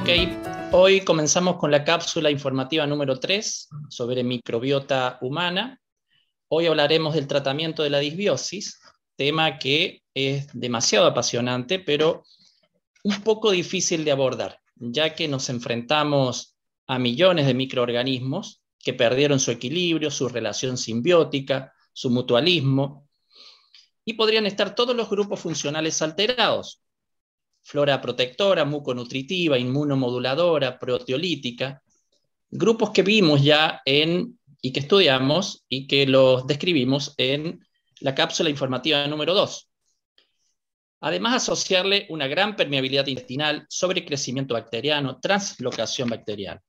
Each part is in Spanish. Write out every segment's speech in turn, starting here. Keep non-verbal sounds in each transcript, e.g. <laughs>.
Ok, hoy comenzamos con la cápsula informativa número 3 sobre microbiota humana. Hoy hablaremos del tratamiento de la disbiosis, tema que es demasiado apasionante, pero un poco difícil de abordar, ya que nos enfrentamos a millones de microorganismos que perdieron su equilibrio, su relación simbiótica, su mutualismo, y podrían estar todos los grupos funcionales alterados, flora protectora, muconutritiva, inmunomoduladora, proteolítica, grupos que vimos ya en, y que estudiamos y que los describimos en la cápsula informativa número 2. Además, asociarle una gran permeabilidad intestinal, sobrecrecimiento bacteriano, translocación bacterial.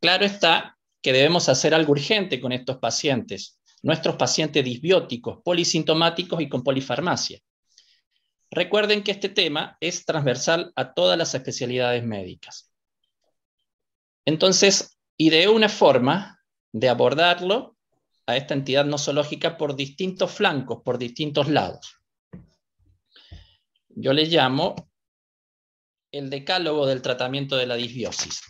Claro está que debemos hacer algo urgente con estos pacientes, nuestros pacientes disbióticos, polisintomáticos y con polifarmacia. Recuerden que este tema es transversal a todas las especialidades médicas. Entonces, ideé una forma de abordarlo a esta entidad nosológica por distintos flancos, por distintos lados. Yo le llamo el decálogo del tratamiento de la disbiosis.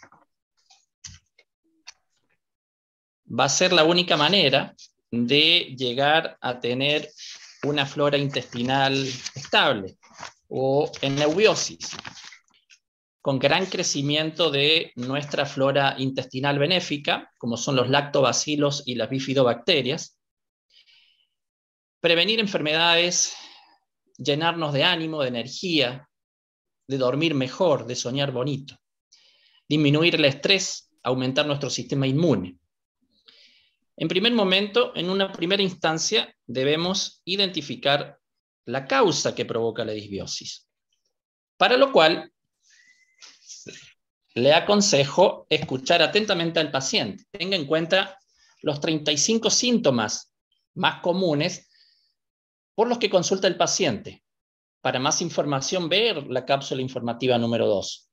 Va a ser la única manera de llegar a tener una flora intestinal estable o en eubiosis con gran crecimiento de nuestra flora intestinal benéfica, como son los lactobacilos y las bifidobacterias, prevenir enfermedades, llenarnos de ánimo, de energía, de dormir mejor, de soñar bonito, disminuir el estrés, aumentar nuestro sistema inmune. En primer momento, en una primera instancia, debemos identificar la causa que provoca la disbiosis. Para lo cual, le aconsejo escuchar atentamente al paciente. Tenga en cuenta los 35 síntomas más comunes por los que consulta el paciente. Para más información, ver la cápsula informativa número 2.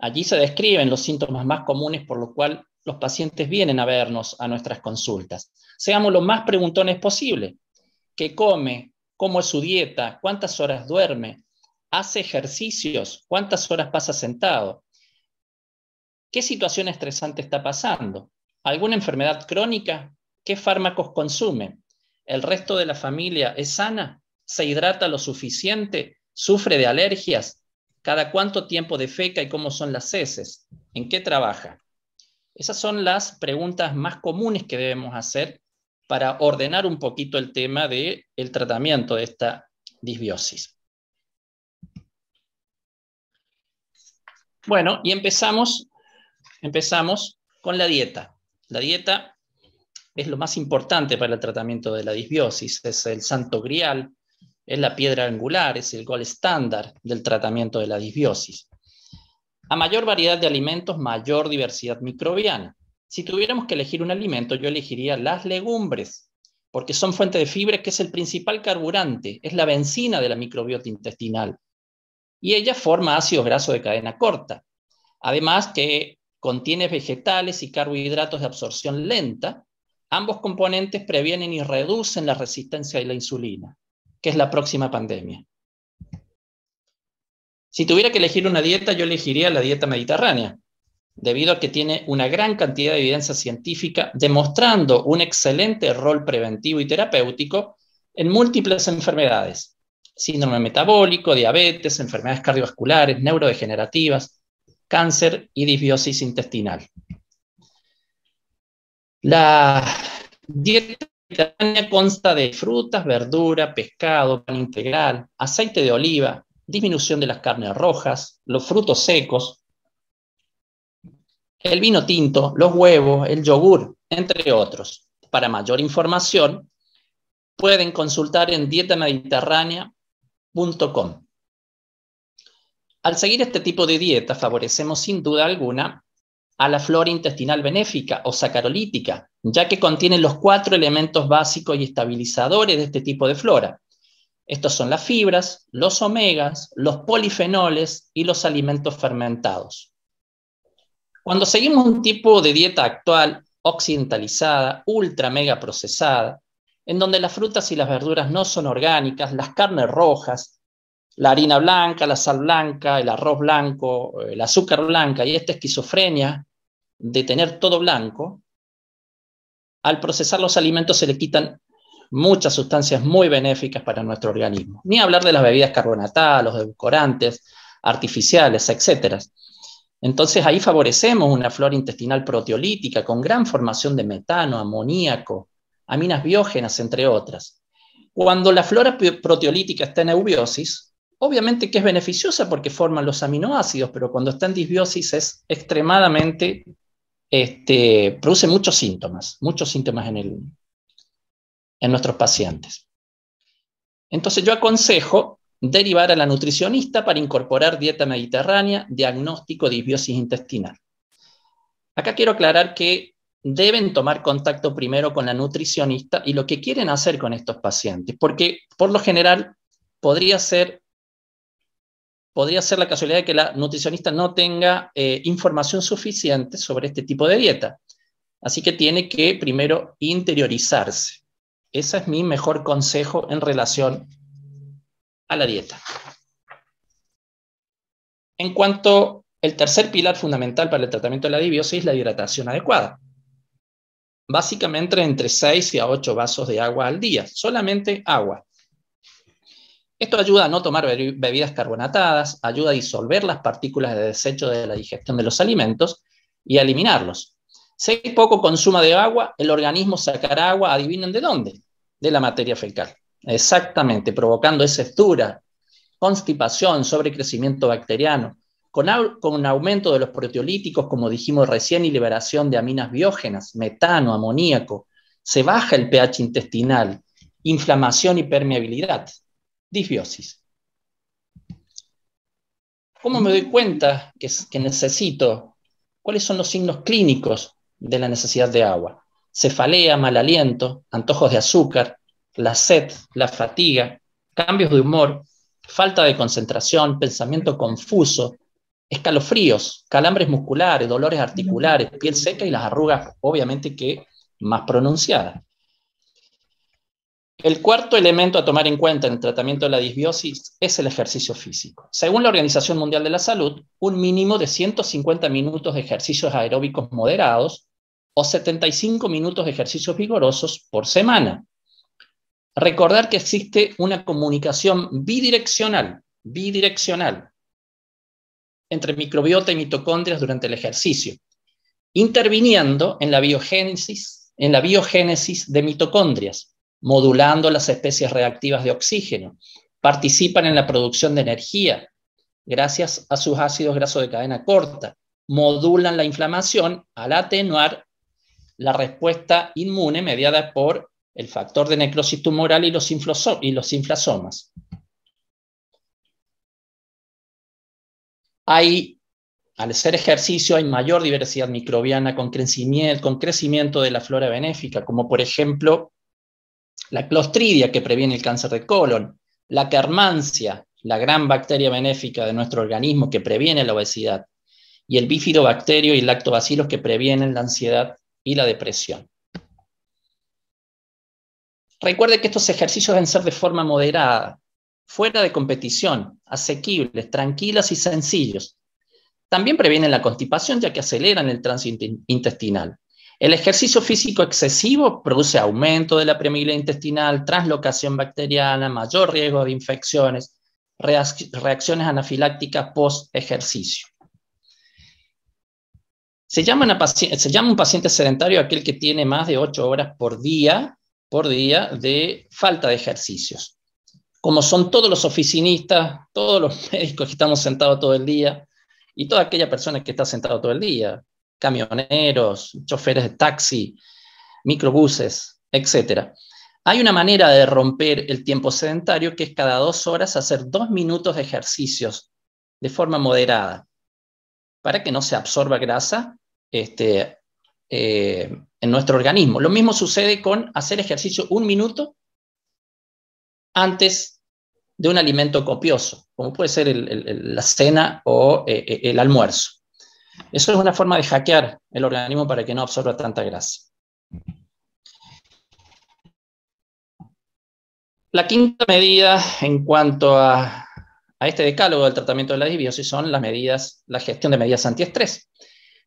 Allí se describen los síntomas más comunes por lo cual los pacientes vienen a vernos a nuestras consultas. Seamos lo más preguntones posible. ¿Qué come? ¿Cómo es su dieta? ¿Cuántas horas duerme? ¿Hace ejercicios? ¿Cuántas horas pasa sentado? ¿Qué situación estresante está pasando? ¿Alguna enfermedad crónica? ¿Qué fármacos consume? ¿El resto de la familia es sana? ¿Se hidrata lo suficiente? ¿Sufre de alergias? ¿Cada cuánto tiempo defeca y cómo son las heces? ¿En qué trabaja? Esas son las preguntas más comunes que debemos hacer para ordenar un poquito el tema del el tratamiento de esta disbiosis. Bueno, y empezamos, empezamos con la dieta. La dieta es lo más importante para el tratamiento de la disbiosis, es el santo grial, es la piedra angular, es el gol estándar del tratamiento de la disbiosis. A mayor variedad de alimentos, mayor diversidad microbiana. Si tuviéramos que elegir un alimento, yo elegiría las legumbres, porque son fuente de fibra que es el principal carburante, es la benzina de la microbiota intestinal. Y ella forma ácidos grasos de cadena corta. Además que contiene vegetales y carbohidratos de absorción lenta. Ambos componentes previenen y reducen la resistencia a la insulina, que es la próxima pandemia. Si tuviera que elegir una dieta, yo elegiría la dieta mediterránea, debido a que tiene una gran cantidad de evidencia científica demostrando un excelente rol preventivo y terapéutico en múltiples enfermedades, síndrome metabólico, diabetes, enfermedades cardiovasculares, neurodegenerativas, cáncer y disbiosis intestinal. La dieta mediterránea consta de frutas, verdura, pescado, pan integral, aceite de oliva, disminución de las carnes rojas, los frutos secos, el vino tinto, los huevos, el yogur, entre otros. Para mayor información, pueden consultar en dietamediterránea.com. Al seguir este tipo de dieta, favorecemos sin duda alguna a la flora intestinal benéfica o sacarolítica, ya que contiene los cuatro elementos básicos y estabilizadores de este tipo de flora, estos son las fibras, los omegas, los polifenoles y los alimentos fermentados. Cuando seguimos un tipo de dieta actual, occidentalizada, ultra mega procesada, en donde las frutas y las verduras no son orgánicas, las carnes rojas, la harina blanca, la sal blanca, el arroz blanco, el azúcar blanca y esta esquizofrenia de tener todo blanco, al procesar los alimentos se le quitan muchas sustancias muy benéficas para nuestro organismo. Ni hablar de las bebidas carbonatadas, los edulcorantes, artificiales, etc. Entonces ahí favorecemos una flora intestinal proteolítica con gran formación de metano, amoníaco, aminas biógenas, entre otras. Cuando la flora proteolítica está en eubiosis, obviamente que es beneficiosa porque forman los aminoácidos, pero cuando está en disbiosis es extremadamente, este, produce muchos síntomas, muchos síntomas en el, en nuestros pacientes. Entonces yo aconsejo derivar a la nutricionista para incorporar dieta mediterránea, diagnóstico de disbiosis intestinal. Acá quiero aclarar que deben tomar contacto primero con la nutricionista y lo que quieren hacer con estos pacientes, porque por lo general podría ser, ser la casualidad de que la nutricionista no tenga eh, información suficiente sobre este tipo de dieta. Así que tiene que primero interiorizarse. Ese es mi mejor consejo en relación a la dieta. En cuanto al tercer pilar fundamental para el tratamiento de la dibiosis es la hidratación adecuada. Básicamente entre 6 y 8 vasos de agua al día, solamente agua. Esto ayuda a no tomar bebidas carbonatadas, ayuda a disolver las partículas de desecho de la digestión de los alimentos y a eliminarlos. Si hay poco consumo de agua, el organismo sacará agua, adivinen de dónde, de la materia fecal. Exactamente, provocando estura, constipación, sobrecrecimiento bacteriano, con, un aumento de los proteolíticos, como dijimos recién, y liberación de aminas biógenas, metano, amoníaco. Se baja el pH intestinal, inflamación y permeabilidad, disbiosis. ¿Cómo me doy cuenta que, que necesito? ¿Cuáles son los signos clínicos de la necesidad de agua. Cefalea, mal aliento, antojos de azúcar, la sed, la fatiga, cambios de humor, falta de concentración, pensamiento confuso, escalofríos, calambres musculares, dolores articulares, piel seca y las arrugas, obviamente que más pronunciadas. El cuarto elemento a tomar en cuenta en el tratamiento de la disbiosis es el ejercicio físico. Según la Organización Mundial de la Salud, un mínimo de 150 minutos de ejercicios aeróbicos moderados o 75 minutos de ejercicios vigorosos por semana. Recordar que existe una comunicación bidireccional, bidireccional, entre microbiota y mitocondrias durante el ejercicio, interviniendo en la biogénesis, en la biogénesis de mitocondrias, modulando las especies reactivas de oxígeno, participan en la producción de energía gracias a sus ácidos grasos de cadena corta, modulan la inflamación al atenuar la respuesta inmune mediada por el factor de necrosis tumoral y los, y los inflasomas. Hay, al hacer ejercicio, hay mayor diversidad microbiana con crecimiento, con crecimiento de la flora benéfica, como por ejemplo la clostridia que previene el cáncer de colon, la carmancia, la gran bacteria benéfica de nuestro organismo que previene la obesidad, y el bifidobacterio y lactobacilos que previenen la ansiedad y la depresión. Recuerde que estos ejercicios deben ser de forma moderada, fuera de competición, asequibles, tranquilas y sencillos. También previenen la constipación ya que aceleran el tránsito intestinal. El ejercicio físico excesivo produce aumento de la permeabilidad intestinal, translocación bacteriana, mayor riesgo de infecciones, reacciones anafilácticas post ejercicio. Se llama, un paciente sedentario aquel que tiene más de ocho horas por día, por día de falta de ejercicios. Como son todos los oficinistas, todos los <laughs> médicos que estamos sentados todo el día y toda aquella persona que está sentada todo el día, camioneros, choferes de taxi, microbuses, etc. Hay una manera de romper el tiempo sedentario que es cada dos horas hacer dos minutos de ejercicios de forma moderada para que no se absorba grasa este, eh, en nuestro organismo. Lo mismo sucede con hacer ejercicio un minuto antes de un alimento copioso, como puede ser la cena o eh, eh, el almuerzo. Eso es una forma de hackear el organismo para que no absorba tanta grasa. La quinta medida en cuanto a, este decálogo del tratamiento de la dibiosis son las medidas, la gestión de medidas antiestrés.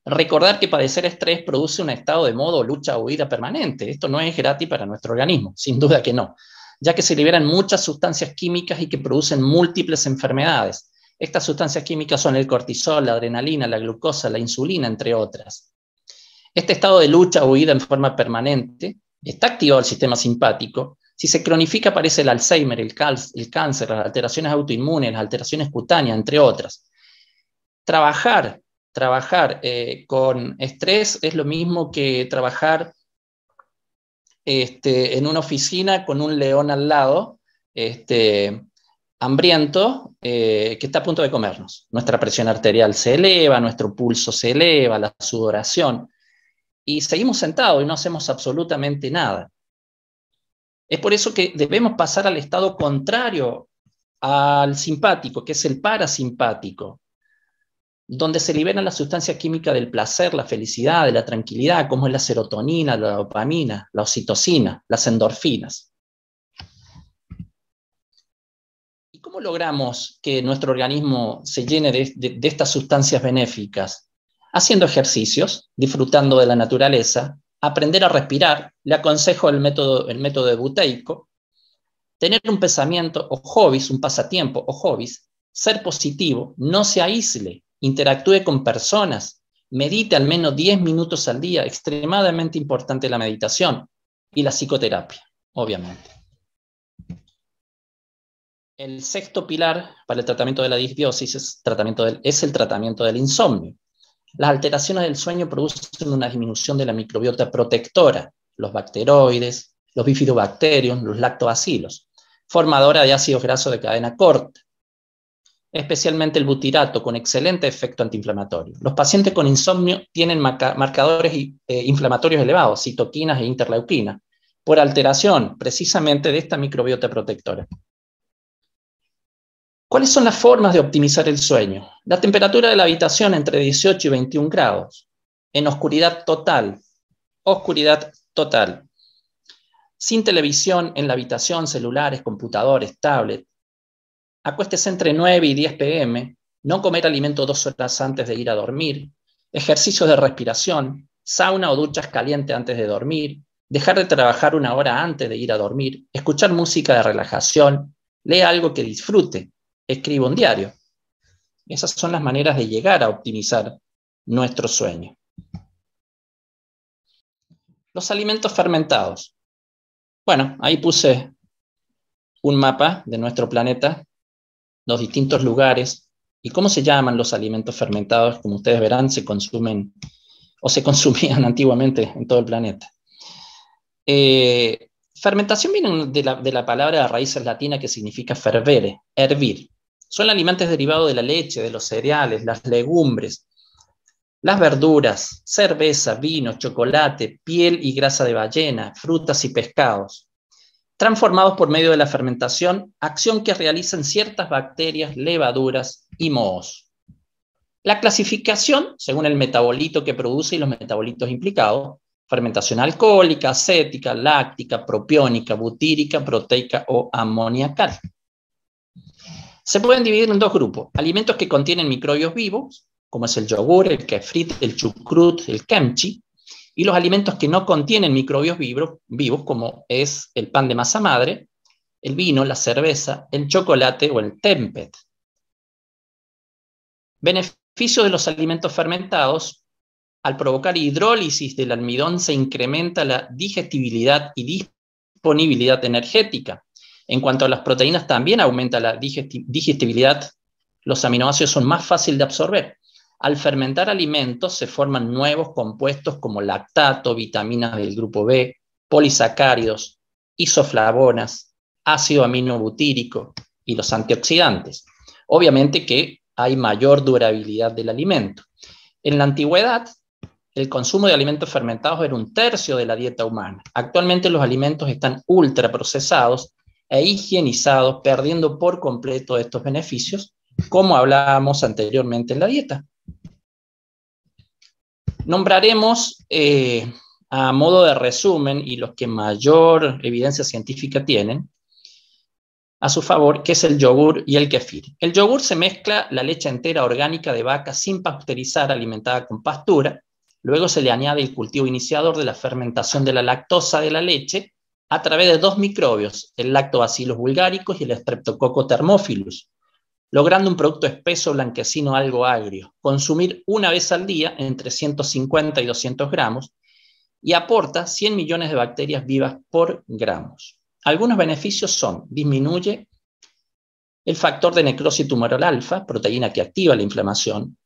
Recordar que padecer estrés produce un estado de modo lucha o huida permanente. Esto no es gratis para nuestro organismo, sin duda que no, ya que se liberan muchas sustancias químicas y que producen múltiples enfermedades. Estas sustancias químicas son el cortisol, la adrenalina, la glucosa, la insulina, entre otras. Este estado de lucha o huida en forma permanente está activado el sistema simpático. Si se cronifica aparece el Alzheimer, el, el cáncer, las alteraciones autoinmunes, las alteraciones cutáneas, entre otras. Trabajar trabajar eh, con estrés es lo mismo que trabajar este, en una oficina con un león al lado, este, hambriento, eh, que está a punto de comernos. Nuestra presión arterial se eleva, nuestro pulso se eleva, la sudoración, y seguimos sentados y no hacemos absolutamente nada. Es por eso que debemos pasar al estado contrario al simpático, que es el parasimpático, donde se liberan las sustancias químicas del placer, la felicidad, de la tranquilidad, como es la serotonina, la dopamina, la oxitocina, las endorfinas. ¿Y cómo logramos que nuestro organismo se llene de, estas sustancias benéficas? Haciendo ejercicios, disfrutando de la naturaleza, aprender a respirar, le aconsejo el método, el método de Buteico, tener un pensamiento o hobbies, un pasatiempo o hobbies, ser positivo, no se aísle, interactúe con personas, medite al menos 10 minutos al día, extremadamente importante la meditación y la psicoterapia, obviamente. El sexto pilar para el tratamiento de la disbiosis es, es el tratamiento del insomnio. Las alteraciones del sueño producen una disminución de la microbiota protectora, los bacteroides, los bifidobacterios, los lactobacilos, formadora de ácidos grasos de cadena corta, especialmente el butirato, con excelente efecto antiinflamatorio. Los pacientes con insomnio tienen marcadores eh, inflamatorios elevados, citoquinas e interleuquinas, por alteración precisamente de esta microbiota protectora. ¿Cuáles son las formas de optimizar el sueño? La temperatura de la habitación entre 18 y 21 grados, en oscuridad total, oscuridad total, sin televisión en la habitación, celulares, computadores, tablets, Acuéstese entre 9 y 10 pm, no comer alimento dos horas antes de ir a dormir, ejercicios de respiración, sauna o duchas calientes antes de dormir, dejar de trabajar una hora antes de ir a dormir, escuchar música de relajación, lee algo que disfrute, escriba un diario. Esas son las maneras de llegar a optimizar nuestro sueño. Los alimentos fermentados. Bueno, ahí puse un mapa de nuestro planeta los distintos lugares y cómo se llaman los alimentos fermentados, como ustedes verán, se consumen o se <laughs> consumían antiguamente en todo el planeta. Eh, fermentación viene de la, de la palabra de raíces latina que significa fervere, hervir. Son alimentos derivados de la leche, de los cereales, las legumbres, las verduras, cerveza, vino, chocolate, piel y grasa de ballena, frutas y pescados transformados por medio de la fermentación, acción que realizan ciertas bacterias, levaduras y mohos. La clasificación, según el metabolito que produce y los metabolitos implicados, fermentación alcohólica, acética, láctica, propiónica, butírica, proteica o amoniacal. Se pueden dividir en dos grupos, alimentos que contienen microbios vivos, como es el yogur, el kefrit, el chucrut, el kimchi, y los alimentos que no contienen microbios vivos, como es el pan de masa madre, el vino, la cerveza, el chocolate o el tempet. Beneficio de los alimentos fermentados. Al provocar hidrólisis del almidón se incrementa la digestibilidad y disponibilidad energética. En cuanto a las proteínas, también aumenta la digestibilidad. Los aminoácidos son más fáciles de absorber. Al fermentar alimentos se forman nuevos compuestos como lactato, vitaminas del grupo B, polisacáridos, isoflavonas, ácido aminobutírico y los antioxidantes. Obviamente que hay mayor durabilidad del alimento. En la antigüedad, el consumo de alimentos fermentados era un tercio de la dieta humana. Actualmente los alimentos están ultraprocesados e higienizados, perdiendo por completo estos beneficios, como hablábamos anteriormente en la dieta. Nombraremos eh, a modo de resumen y los que mayor evidencia científica tienen a su favor, que es el yogur y el kefir. El yogur se mezcla la leche entera orgánica de vaca sin pasteurizar alimentada con pastura, luego se le añade el cultivo iniciador de la fermentación de la lactosa de la leche a través de dos microbios, el lactobacillus bulgaricus y el streptococcus thermophilus, logrando un producto espeso blanquecino algo agrio. Consumir una vez al día entre 150 y 200 gramos y aporta 100 millones de bacterias vivas por gramos. Algunos beneficios son, disminuye el factor de necrosis tumoral alfa, proteína que activa la inflamación,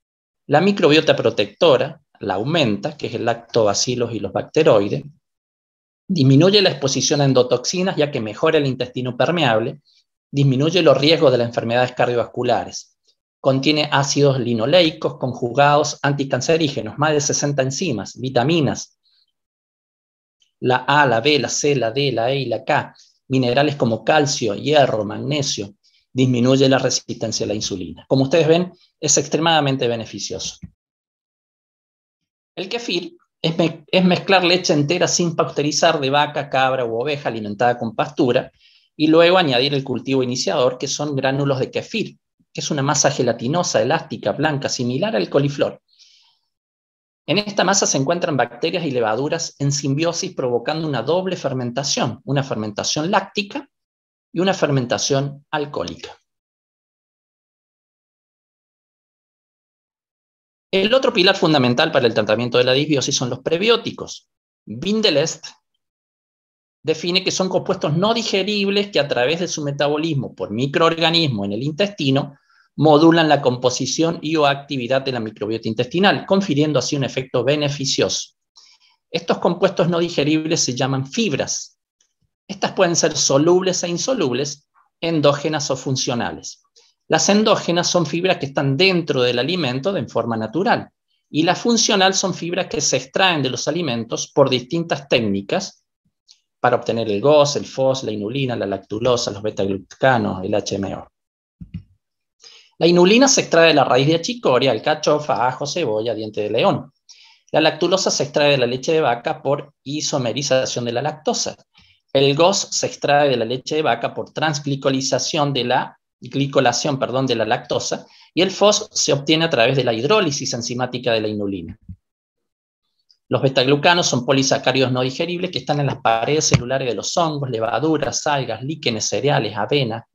la microbiota protectora, la aumenta, que es el lactobacilos y los bacteroides, disminuye la exposición a endotoxinas ya que mejora el intestino permeable, disminuye los riesgos de las enfermedades cardiovasculares. Contiene ácidos linoleicos conjugados anticancerígenos, más de 60 enzimas, vitaminas, la A, la B, la C, la D, la E y la K, minerales como calcio, hierro, magnesio, disminuye la resistencia a la insulina. Como ustedes ven, es extremadamente beneficioso. El kefir es, mezclar leche entera sin pasteurizar de vaca, cabra u oveja alimentada con pastura y luego añadir el cultivo iniciador, que son gránulos de kefir, que es una masa gelatinosa, elástica, blanca, similar al coliflor. En esta masa se encuentran bacterias y levaduras en simbiosis provocando una doble fermentación, una fermentación láctica y una fermentación alcohólica. El otro pilar fundamental para el tratamiento de la disbiosis son los prebióticos. Bindelest define que son compuestos no digeribles que a través de su metabolismo por microorganismo en el intestino modulan la composición y o actividad de la microbiota intestinal, confiriendo así un efecto beneficioso. Estos compuestos no digeribles se llaman fibras. Estas pueden ser solubles e insolubles, endógenas o funcionales. Las endógenas son fibras que están dentro del alimento de forma natural y las funcionales son fibras que se extraen de los alimentos por distintas técnicas para obtener el GOS, el FOS, la inulina, la lactulosa, los beta el HMO. La inulina se extrae de la raíz de achicoria, alcachofa, ajo, cebolla, diente de león. La lactulosa se extrae de la leche de vaca por isomerización de la lactosa. El GOS se extrae de la leche de vaca por transglicolización de la glicolación, perdón, de la lactosa y el FOS se obtiene a través de la hidrólisis enzimática de la inulina. Los betaglucanos son polisacáridos no digeribles que están en las paredes celulares de los hongos, levaduras, algas, líquenes, cereales, avena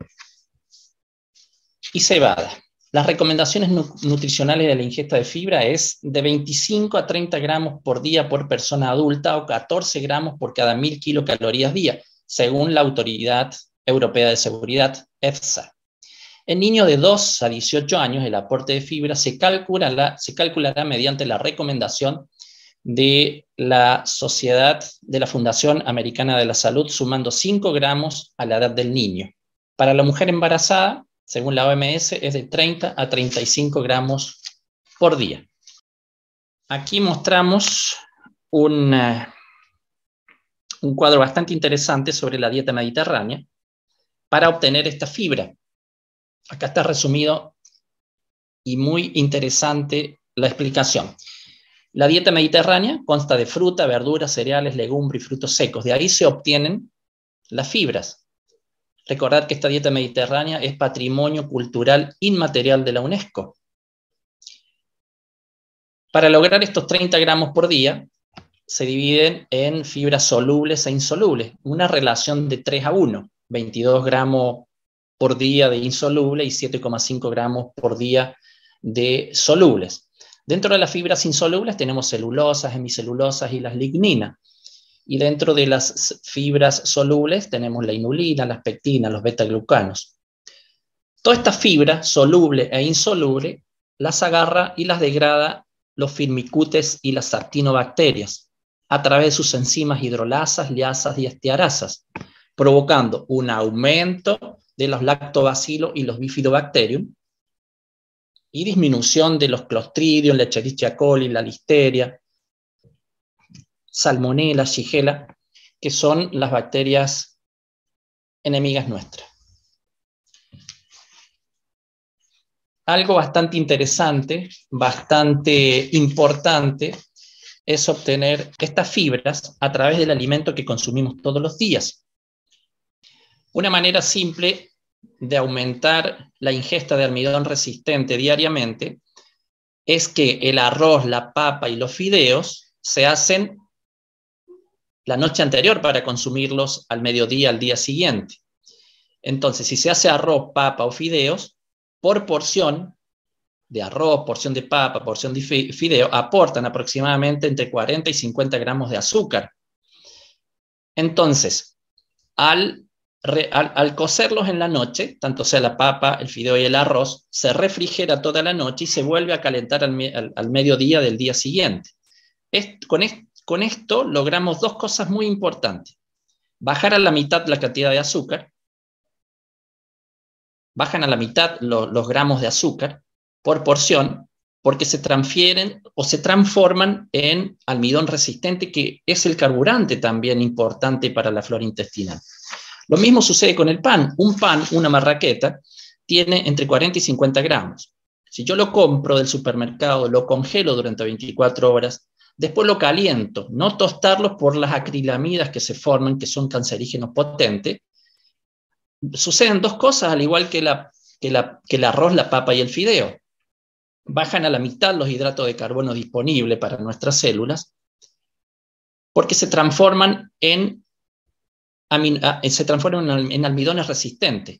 y cebada. Las recomendaciones nutricionales de la ingesta de fibra es de 25 a 30 gramos por día por persona adulta o 14 gramos por cada 1000 kilocalorías día, según la Autoridad Europea de Seguridad, EFSA. En niños de 2 a 18 años, el aporte de fibra se, se calculará mediante la recomendación de la Sociedad de la Fundación Americana de la Salud, sumando 5 gramos a la edad del niño. Para la mujer embarazada, según la OMS, es de 30 a 35 gramos por día. Aquí mostramos un, eh, un cuadro bastante interesante sobre la dieta mediterránea para obtener esta fibra. Acá está resumido y muy interesante la explicación. La dieta mediterránea consta de fruta, verduras, cereales, legumbres y frutos secos. De ahí se obtienen las fibras. Recordad que esta dieta mediterránea es patrimonio cultural inmaterial de la UNESCO. Para lograr estos 30 gramos por día, se dividen en fibras solubles e insolubles, una relación de 3 a 1, 22 gramos por día de insoluble y 7,5 gramos por día de solubles. Dentro de las fibras insolubles tenemos celulosas, hemicelulosas y las ligninas. Y dentro de las fibras solubles tenemos la inulina, las pectinas, los beta-glucanos. Toda esta fibra, soluble e insoluble, las agarra y las degrada los firmicutes y las actinobacterias a través de sus enzimas hidrolasas, liasas y estearasas, provocando un aumento de los lactobacilos y los bifidobacterium, y disminución de los clostridios, la Escherichia coli, la listeria, salmonella, shigella, que son las bacterias enemigas nuestras. Algo bastante interesante, bastante importante, es obtener estas fibras a través del alimento que consumimos todos los días. Una manera simple de aumentar la ingesta de almidón resistente diariamente es que el arroz, la papa y los fideos se hacen la noche anterior para consumirlos al mediodía, al día siguiente. Entonces, si se hace arroz, papa o fideos, por porción de arroz, porción de papa, porción de fideo, aportan aproximadamente entre 40 y 50 gramos de azúcar. Entonces, al al, cocerlos en la noche, tanto sea la papa, el fideo y el arroz, se refrigera toda la noche y se vuelve a calentar al, mediodía del día siguiente. con, esto logramos dos cosas muy importantes. Bajar a la mitad la cantidad de azúcar, bajan a la mitad los gramos de azúcar por porción, porque se transfieren o se transforman en almidón resistente, que es el carburante también importante para la flora intestinal. Lo mismo sucede con el pan. Un pan, una marraqueta, tiene entre 40 y 50 gramos. Si yo lo compro del supermercado, lo congelo durante 24 horas, después lo caliento, no tostarlo por las acrilamidas que se forman, que son cancerígenos potentes, suceden dos cosas, al igual que, la, que, la, que el arroz, la papa y el fideo. Bajan a la mitad los hidratos de carbono disponibles para nuestras células porque se transforman en Ah, se transforman en almidones resistentes.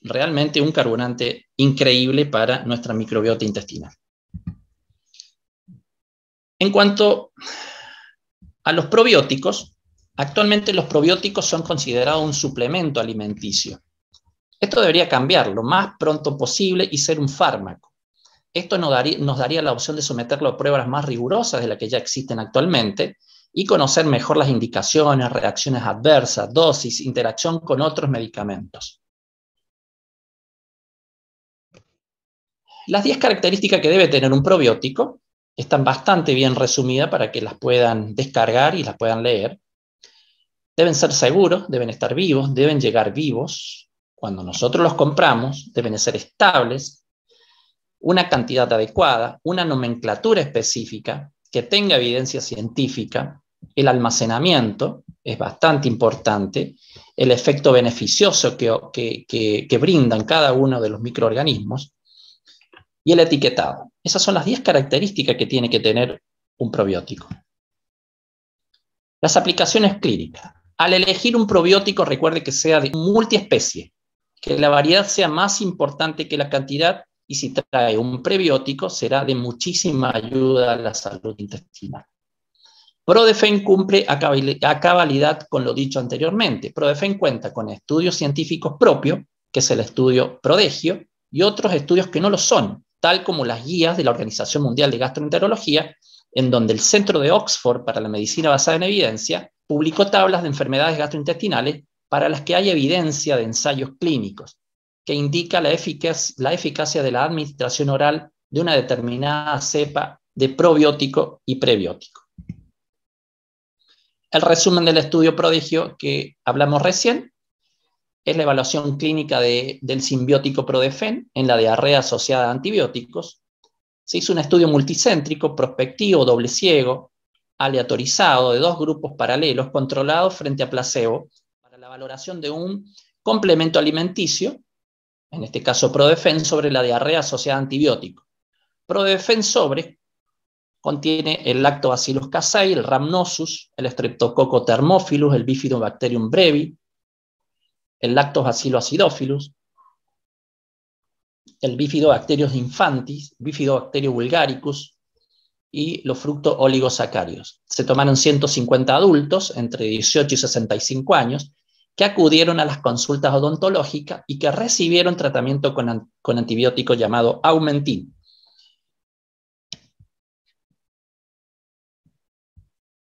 Realmente un carburante increíble para nuestra microbiota intestinal. En cuanto a los probióticos, actualmente los probióticos son considerados un suplemento alimenticio. Esto debería cambiar lo más pronto posible y ser un fármaco. Esto nos daría, nos daría la opción de someterlo a pruebas más rigurosas de las que ya existen actualmente, y conocer mejor las indicaciones, reacciones adversas, dosis, interacción con otros medicamentos. Las 10 características que debe tener un probiótico están bastante bien resumidas para que las puedan descargar y las puedan leer. Deben ser seguros, deben estar vivos, deben llegar vivos. Cuando nosotros los compramos, deben ser estables, una cantidad adecuada, una nomenclatura específica, que tenga evidencia científica, el almacenamiento es bastante importante, el efecto beneficioso que, brindan cada uno de los microorganismos y el etiquetado. Esas son las 10 características que tiene que tener un probiótico. Las aplicaciones clínicas. Al elegir un probiótico, recuerde que sea de multiespecie, que la variedad sea más importante que la cantidad y si trae un prebiótico será de muchísima ayuda a la salud intestinal. Prodefen cumple a cabalidad con lo dicho anteriormente. Prodefen cuenta con estudios científicos propios, que es el estudio Prodegio, y otros estudios que no lo son, tal como las guías de la Organización Mundial de Gastroenterología, en donde el Centro de Oxford para la Medicina Basada en Evidencia publicó tablas de enfermedades gastrointestinales para las que hay evidencia de ensayos clínicos, que indica la, eficacia, de la administración oral de una determinada cepa de probiótico y prebiótico. El resumen del estudio prodigio que hablamos recién es la evaluación clínica del simbiótico Prodefen en la diarrea asociada a antibióticos. Se hizo un estudio multicéntrico, prospectivo, doble ciego, aleatorizado, de dos grupos paralelos, controlados frente a placebo, para la valoración de un complemento alimenticio en este caso Prodefen, sobre la diarrea asociada a antibióticos. Prodefen sobre contiene el lactobacillus casei, el ramnosus, el streptococo thermophilus, el bifidobacterium brevi, el lactobacillus acidophilus, el bifidobacterium infantis, bifidobacterium vulgaricus y los fructos oligosacarios. Se tomaron 150 adultos entre 18 y 65 años que acudieron a las consultas odontológicas y que recibieron tratamiento con, antibiótico llamado Augmentin.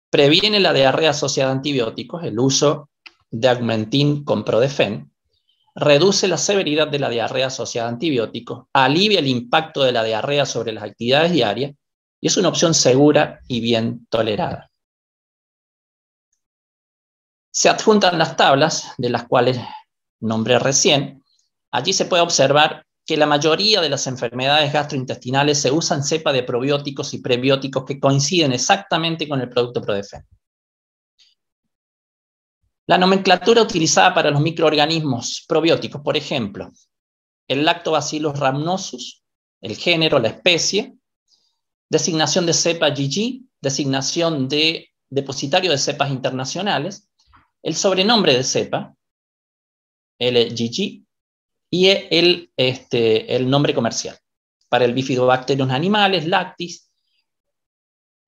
Previene la diarrea asociada a antibióticos, el uso de Augmentin con prodefen, reduce la severidad de la diarrea asociada a antibióticos, alivia el impacto de la diarrea sobre las actividades diarias y es una opción segura y bien tolerada. Se adjuntan las tablas, de las cuales nombré recién. Allí se puede observar que la mayoría de las enfermedades gastrointestinales se usan cepa de probióticos y prebióticos que coinciden exactamente con el producto Prodefen. La nomenclatura utilizada para los microorganismos probióticos, por ejemplo, el Lactobacillus rhamnosus, el género, la especie, designación de cepa GG, designación de depositario de cepas internacionales, el sobrenombre de cepa, LGG, eh, y eh, el, este, el nombre comercial para el bifidobacterium animales, lactis,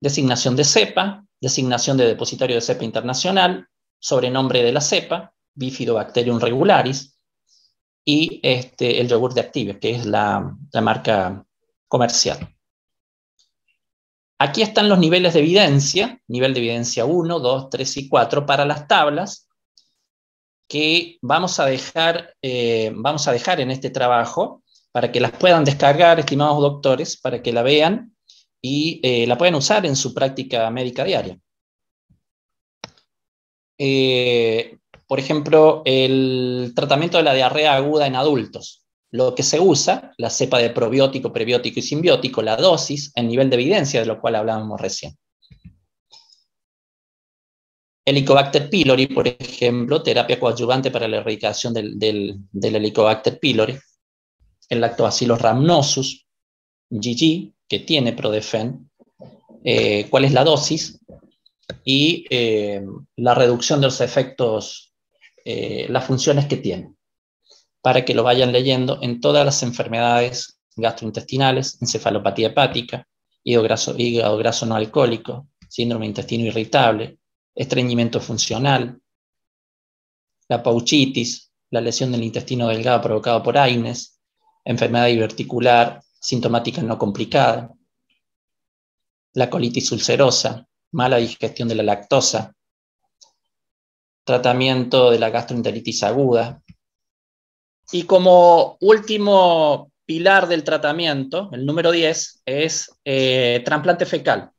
designación de cepa, designación de depositario de cepa internacional, sobrenombre de la cepa, bifidobacterium regularis, y este, el yogur de Active, que es la marca comercial. Aquí están los niveles de evidencia, nivel de evidencia 1, 2, 3 y 4 para las tablas que vamos a dejar, eh, vamos a dejar en este trabajo para que las puedan descargar, estimados doctores, para que la vean y eh, la puedan usar en su práctica médica diaria. Eh, por ejemplo, el tratamiento de la diarrea aguda en adultos lo que se usa, la cepa de probiótico, prebiótico y simbiótico, la dosis, el nivel de evidencia de lo cual hablábamos recién. Helicobacter pylori, por ejemplo, terapia coadyuvante para la erradicación del, Helicobacter pylori, el lactobacillus rhamnosus, GG, que tiene Prodefen, eh, cuál es la dosis y eh, la reducción de los efectos, eh, las funciones que tiene para que lo vayan leyendo en todas las enfermedades gastrointestinales, encefalopatía hepática, hígado graso, graso no alcohólico, síndrome de intestino irritable, estreñimiento funcional, la pauchitis, la lesión del intestino delgado provocada por AINES, enfermedad diverticular sintomática no complicada, la colitis ulcerosa, mala digestión de la lactosa, tratamiento de la gastroenteritis aguda, y como último pilar del tratamiento, el número 10, es eh, trasplante fecal.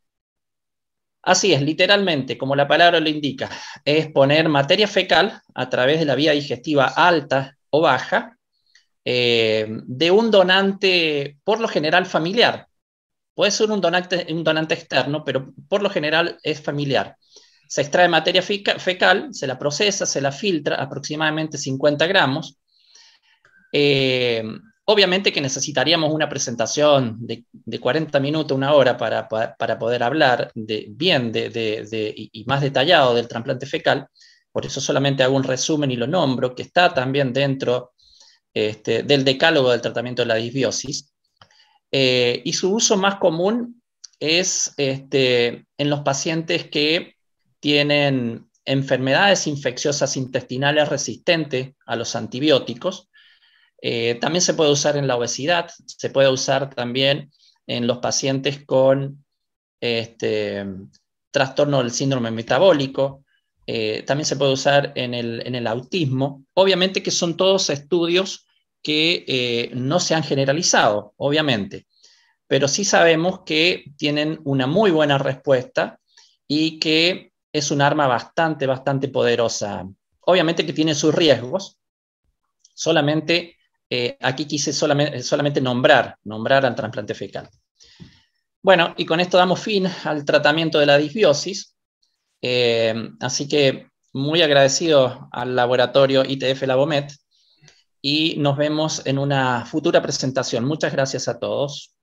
Así es, literalmente, como la palabra lo indica, es poner materia fecal a través de la vía digestiva alta o baja eh, de un donante, por lo general, familiar. Puede ser un donante, un donante externo, pero por lo general es familiar. Se extrae materia fecal, se la procesa, se la filtra, aproximadamente 50 gramos, eh, obviamente que necesitaríamos una presentación de, 40 minutos, una hora para, poder hablar de, bien de, y más detallado del trasplante fecal. Por eso solamente hago un resumen y lo nombro, que está también dentro este, del decálogo del tratamiento de la disbiosis. Eh, y su uso más común es este, en los pacientes que tienen enfermedades infecciosas intestinales resistentes a los antibióticos, eh, también se puede usar en la obesidad, se puede usar también en los pacientes con este, trastorno del síndrome metabólico, eh, también se puede usar en el, autismo. Obviamente que son todos estudios que eh, no se han generalizado, obviamente, pero sí sabemos que tienen una muy buena respuesta y que es un arma bastante, bastante poderosa. Obviamente que tiene sus riesgos, solamente eh, aquí quise solamente, nombrar, nombrar al trasplante fecal. Bueno, y con esto damos fin al tratamiento de la disbiosis. Eh, así que muy agradecido al laboratorio ITF Labomet y nos vemos en una futura presentación. Muchas gracias a todos.